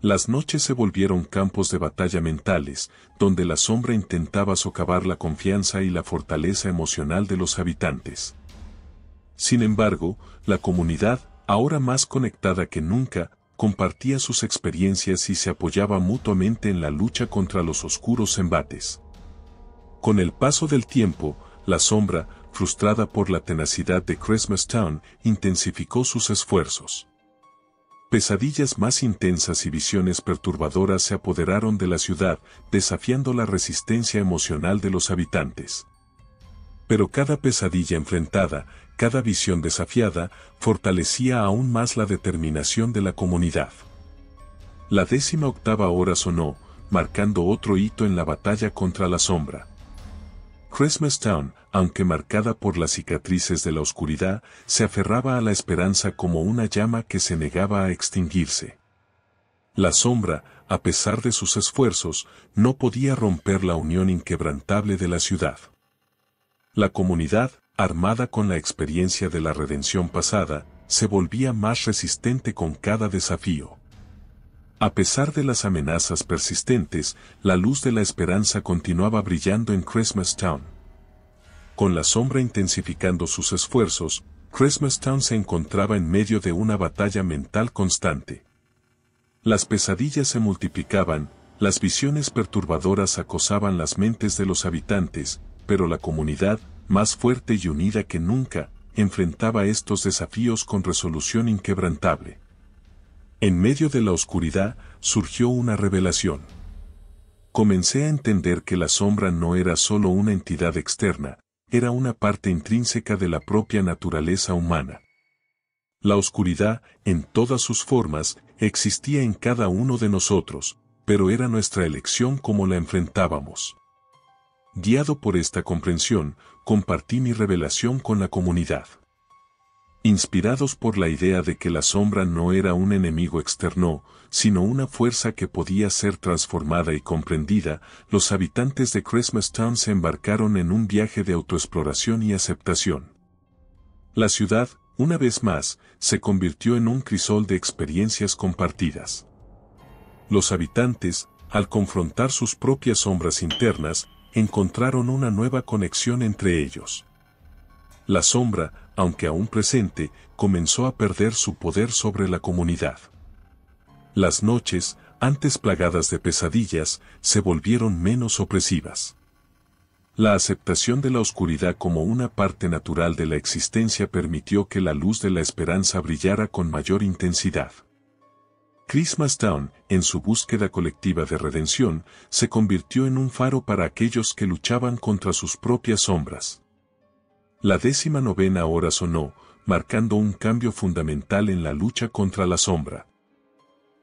S1: Las noches se volvieron campos de batalla mentales, donde la sombra intentaba socavar la confianza y la fortaleza emocional de los habitantes. Sin embargo, la comunidad, ahora más conectada que nunca, compartía sus experiencias y se apoyaba mutuamente en la lucha contra los oscuros embates. Con el paso del tiempo, la sombra, frustrada por la tenacidad de Christmas Town, intensificó sus esfuerzos. Pesadillas más intensas y visiones perturbadoras se apoderaron de la ciudad, desafiando la resistencia emocional de los habitantes. Pero cada pesadilla enfrentada, cada visión desafiada, fortalecía aún más la determinación de la comunidad. La décima octava hora sonó, marcando otro hito en la batalla contra la sombra. Christmas Town, aunque marcada por las cicatrices de la oscuridad, se aferraba a la esperanza como una llama que se negaba a extinguirse. La sombra, a pesar de sus esfuerzos, no podía romper la unión inquebrantable de la ciudad. La comunidad, armada con la experiencia de la redención pasada, se volvía más resistente con cada desafío. A pesar de las amenazas persistentes, la luz de la esperanza continuaba brillando en Christmas Town. Con la sombra intensificando sus esfuerzos, Christmas Town se encontraba en medio de una batalla mental constante. Las pesadillas se multiplicaban, las visiones perturbadoras acosaban las mentes de los habitantes, pero la comunidad, más fuerte y unida que nunca, enfrentaba estos desafíos con resolución inquebrantable. En medio de la oscuridad surgió una revelación. Comencé a entender que la sombra no era solo una entidad externa, era una parte intrínseca de la propia naturaleza humana. La oscuridad, en todas sus formas, existía en cada uno de nosotros, pero era nuestra elección como la enfrentábamos. Guiado por esta comprensión, compartí mi revelación con la comunidad. Inspirados por la idea de que la sombra no era un enemigo externo, sino una fuerza que podía ser transformada y comprendida, los habitantes de Christmas Town se embarcaron en un viaje de autoexploración y aceptación. La ciudad, una vez más, se convirtió en un crisol de experiencias compartidas. Los habitantes, al confrontar sus propias sombras internas, encontraron una nueva conexión entre ellos. La sombra, aunque aún presente, comenzó a perder su poder sobre la comunidad. Las noches, antes plagadas de pesadillas, se volvieron menos opresivas. La aceptación de la oscuridad como una parte natural de la existencia permitió que la luz de la esperanza brillara con mayor intensidad. Christmas Town, en su búsqueda colectiva de redención, se convirtió en un faro para aquellos que luchaban contra sus propias sombras. La décima novena hora sonó, marcando un cambio fundamental en la lucha contra la sombra.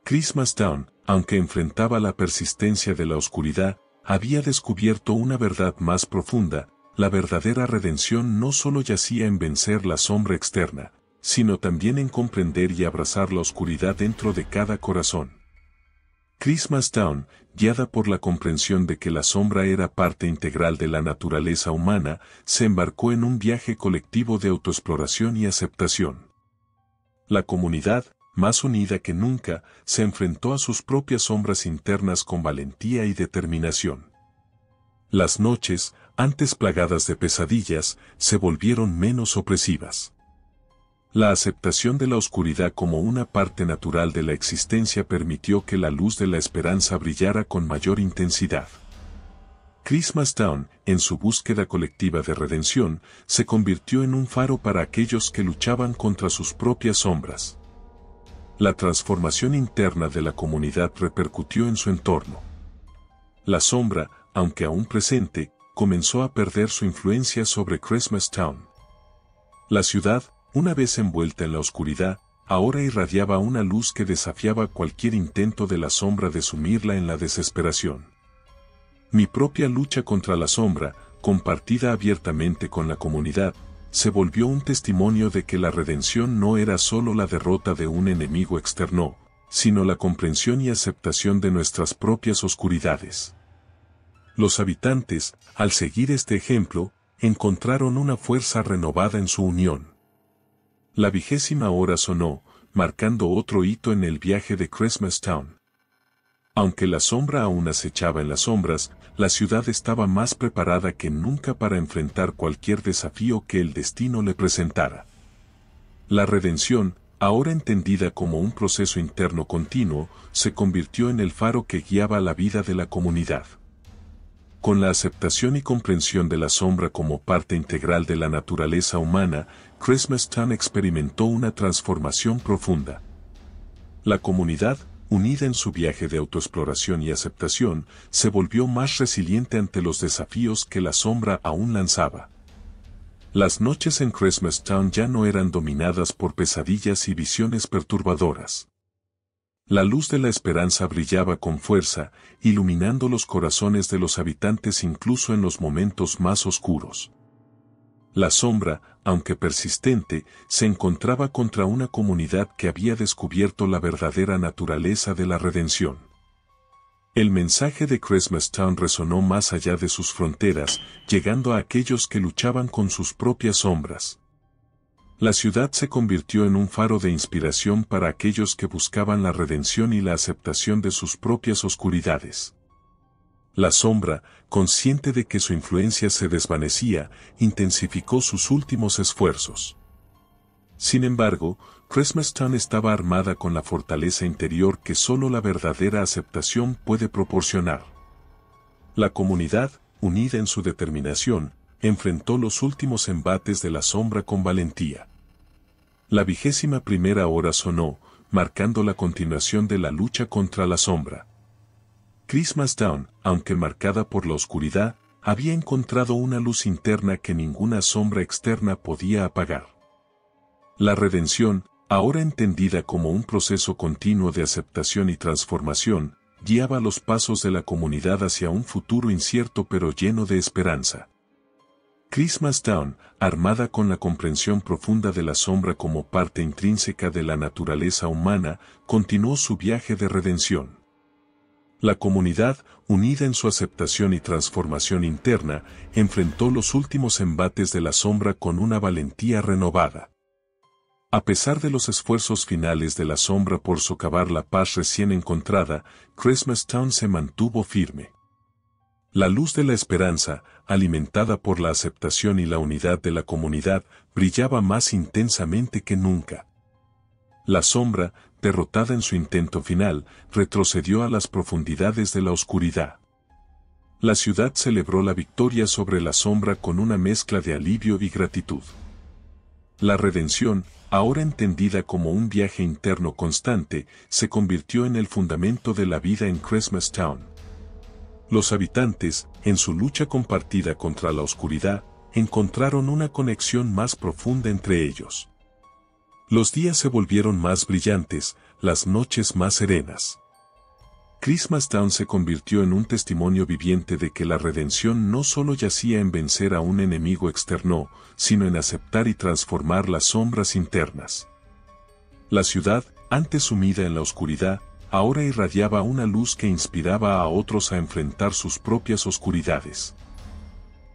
S1: Christmas Town, aunque enfrentaba la persistencia de la oscuridad, había descubierto una verdad más profunda, la verdadera redención no solo yacía en vencer la sombra externa, sino también en comprender y abrazar la oscuridad dentro de cada corazón. Christmas Town, guiada por la comprensión de que la sombra era parte integral de la naturaleza humana, se embarcó en un viaje colectivo de autoexploración y aceptación. La comunidad, más unida que nunca, se enfrentó a sus propias sombras internas con valentía y determinación. Las noches, antes plagadas de pesadillas, se volvieron menos opresivas. La aceptación de la oscuridad como una parte natural de la existencia permitió que la luz de la esperanza brillara con mayor intensidad. Christmas Town, en su búsqueda colectiva de redención, se convirtió en un faro para aquellos que luchaban contra sus propias sombras. La transformación interna de la comunidad repercutió en su entorno. La sombra, aunque aún presente, comenzó a perder su influencia sobre Christmas Town. La ciudad, una vez envuelta en la oscuridad, ahora irradiaba una luz que desafiaba cualquier intento de la sombra de sumirla en la desesperación. Mi propia lucha contra la sombra, compartida abiertamente con la comunidad, se volvió un testimonio de que la redención no era sólo la derrota de un enemigo externo, sino la comprensión y aceptación de nuestras propias oscuridades. Los habitantes, al seguir este ejemplo, encontraron una fuerza renovada en su unión la vigésima hora sonó, marcando otro hito en el viaje de Christmas Town. Aunque la sombra aún acechaba en las sombras, la ciudad estaba más preparada que nunca para enfrentar cualquier desafío que el destino le presentara. La redención, ahora entendida como un proceso interno continuo, se convirtió en el faro que guiaba la vida de la comunidad. Con la aceptación y comprensión de la sombra como parte integral de la naturaleza humana, Town experimentó una transformación profunda. La comunidad, unida en su viaje de autoexploración y aceptación, se volvió más resiliente ante los desafíos que la sombra aún lanzaba. Las noches en Christmastown ya no eran dominadas por pesadillas y visiones perturbadoras. La luz de la esperanza brillaba con fuerza, iluminando los corazones de los habitantes incluso en los momentos más oscuros. La sombra, aunque persistente, se encontraba contra una comunidad que había descubierto la verdadera naturaleza de la redención. El mensaje de Christmas Town resonó más allá de sus fronteras, llegando a aquellos que luchaban con sus propias sombras la ciudad se convirtió en un faro de inspiración para aquellos que buscaban la redención y la aceptación de sus propias oscuridades. La sombra, consciente de que su influencia se desvanecía, intensificó sus últimos esfuerzos. Sin embargo, Christmastown estaba armada con la fortaleza interior que solo la verdadera aceptación puede proporcionar. La comunidad, unida en su determinación, enfrentó los últimos embates de la sombra con valentía. La vigésima primera hora sonó, marcando la continuación de la lucha contra la sombra. Christmas Town, aunque marcada por la oscuridad, había encontrado una luz interna que ninguna sombra externa podía apagar. La redención, ahora entendida como un proceso continuo de aceptación y transformación, guiaba los pasos de la comunidad hacia un futuro incierto pero lleno de esperanza. Christmas Town, armada con la comprensión profunda de la sombra como parte intrínseca de la naturaleza humana, continuó su viaje de redención. La comunidad, unida en su aceptación y transformación interna, enfrentó los últimos embates de la sombra con una valentía renovada. A pesar de los esfuerzos finales de la sombra por socavar la paz recién encontrada, Christmas Town se mantuvo firme. La luz de la esperanza, alimentada por la aceptación y la unidad de la comunidad, brillaba más intensamente que nunca. La sombra, derrotada en su intento final, retrocedió a las profundidades de la oscuridad. La ciudad celebró la victoria sobre la sombra con una mezcla de alivio y gratitud. La redención, ahora entendida como un viaje interno constante, se convirtió en el fundamento de la vida en Christmas Town. Los habitantes, en su lucha compartida contra la oscuridad, encontraron una conexión más profunda entre ellos. Los días se volvieron más brillantes, las noches más serenas. Christmas Town se convirtió en un testimonio viviente de que la redención no solo yacía en vencer a un enemigo externo, sino en aceptar y transformar las sombras internas. La ciudad, antes sumida en la oscuridad, ahora irradiaba una luz que inspiraba a otros a enfrentar sus propias oscuridades.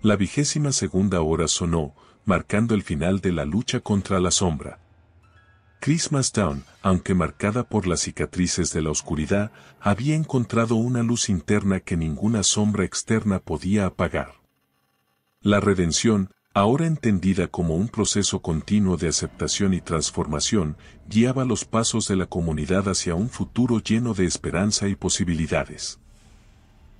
S1: La vigésima segunda hora sonó, marcando el final de la lucha contra la sombra. Christmas Town, aunque marcada por las cicatrices de la oscuridad, había encontrado una luz interna que ninguna sombra externa podía apagar. La redención, ahora entendida como un proceso continuo de aceptación y transformación, guiaba los pasos de la comunidad hacia un futuro lleno de esperanza y posibilidades.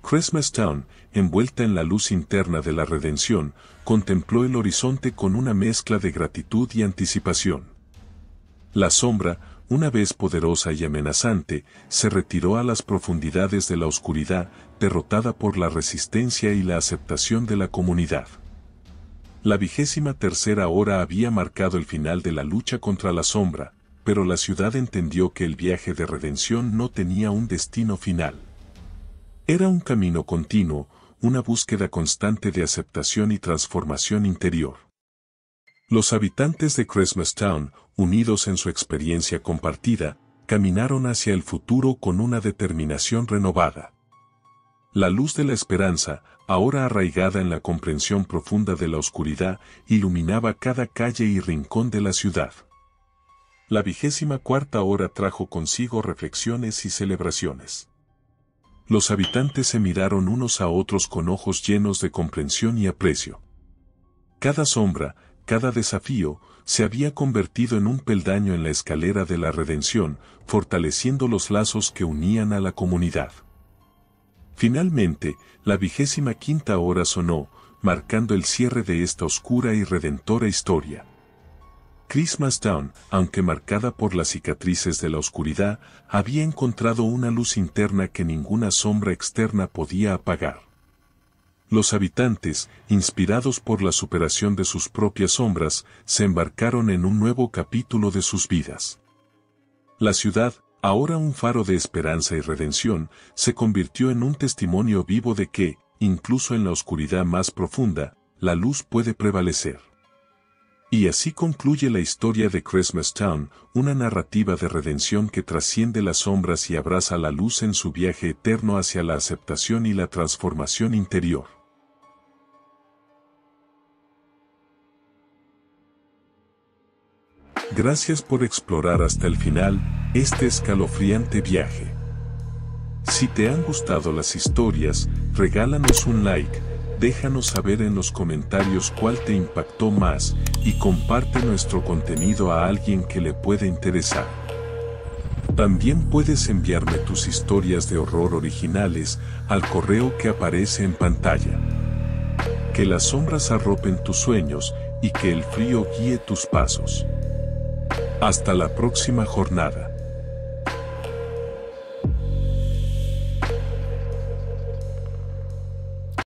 S1: Christmas Town, envuelta en la luz interna de la redención, contempló el horizonte con una mezcla de gratitud y anticipación. La sombra, una vez poderosa y amenazante, se retiró a las profundidades de la oscuridad, derrotada por la resistencia y la aceptación de la comunidad. La vigésima tercera hora había marcado el final de la lucha contra la sombra, pero la ciudad entendió que el viaje de redención no tenía un destino final. Era un camino continuo, una búsqueda constante de aceptación y transformación interior. Los habitantes de Christmastown, unidos en su experiencia compartida, caminaron hacia el futuro con una determinación renovada. La luz de la esperanza, ahora arraigada en la comprensión profunda de la oscuridad, iluminaba cada calle y rincón de la ciudad. La vigésima cuarta hora trajo consigo reflexiones y celebraciones. Los habitantes se miraron unos a otros con ojos llenos de comprensión y aprecio. Cada sombra, cada desafío, se había convertido en un peldaño en la escalera de la redención, fortaleciendo los lazos que unían a la comunidad. Finalmente, la vigésima quinta hora sonó, marcando el cierre de esta oscura y redentora historia. Christmas Town, aunque marcada por las cicatrices de la oscuridad, había encontrado una luz interna que ninguna sombra externa podía apagar. Los habitantes, inspirados por la superación de sus propias sombras, se embarcaron en un nuevo capítulo de sus vidas. La ciudad, Ahora un faro de esperanza y redención se convirtió en un testimonio vivo de que, incluso en la oscuridad más profunda, la luz puede prevalecer. Y así concluye la historia de Christmas Town, una narrativa de redención que trasciende las sombras y abraza la luz en su viaje eterno hacia la aceptación y la transformación interior. Gracias por explorar hasta el final este escalofriante viaje. Si te han gustado las historias, regálanos un like, déjanos saber en los comentarios cuál te impactó más y comparte nuestro contenido a alguien que le pueda interesar. También puedes enviarme tus historias de horror originales al correo que aparece en pantalla. Que las sombras arropen tus sueños y que el frío guíe tus pasos. Hasta la próxima jornada.